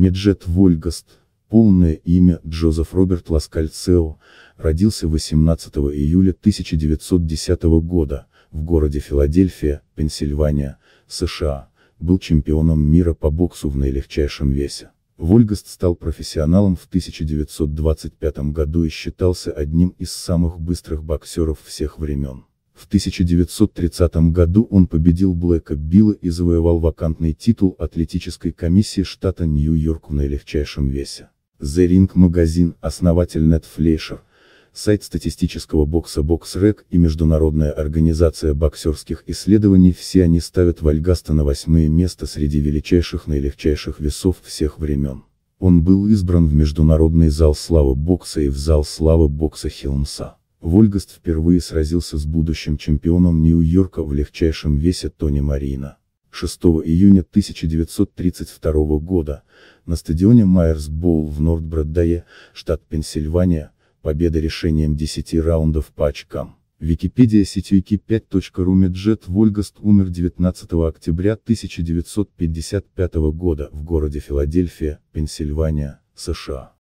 Меджет Вольгаст, полное имя Джозеф Роберт Ласкальцео, родился 18 июля 1910 года, в городе Филадельфия, Пенсильвания, США, был чемпионом мира по боксу в наилегчайшем весе. Вольгаст стал профессионалом в 1925 году и считался одним из самых быстрых боксеров всех времен. В 1930 году он победил Блэка Билла и завоевал вакантный титул Атлетической комиссии штата Нью-Йорк в наилегчайшем весе. The Ring Magazine, основатель Нед Флейшер, сайт статистического бокса BoxRec и Международная организация боксерских исследований все они ставят Вальгаста на восьмое место среди величайших наилегчайших весов всех времен. Он был избран в Международный зал славы бокса и в зал славы бокса Хилмса. Вольгост впервые сразился с будущим чемпионом Нью-Йорка в легчайшем весе Тони Марина. 6 июня 1932 года, на стадионе Майерс Боул в Нортбраддае, штат Пенсильвания, победа решением 10 раундов по очкам. Википедия сетюйки 5.ру Меджет Вольгост умер 19 октября 1955 года в городе Филадельфия, Пенсильвания, США.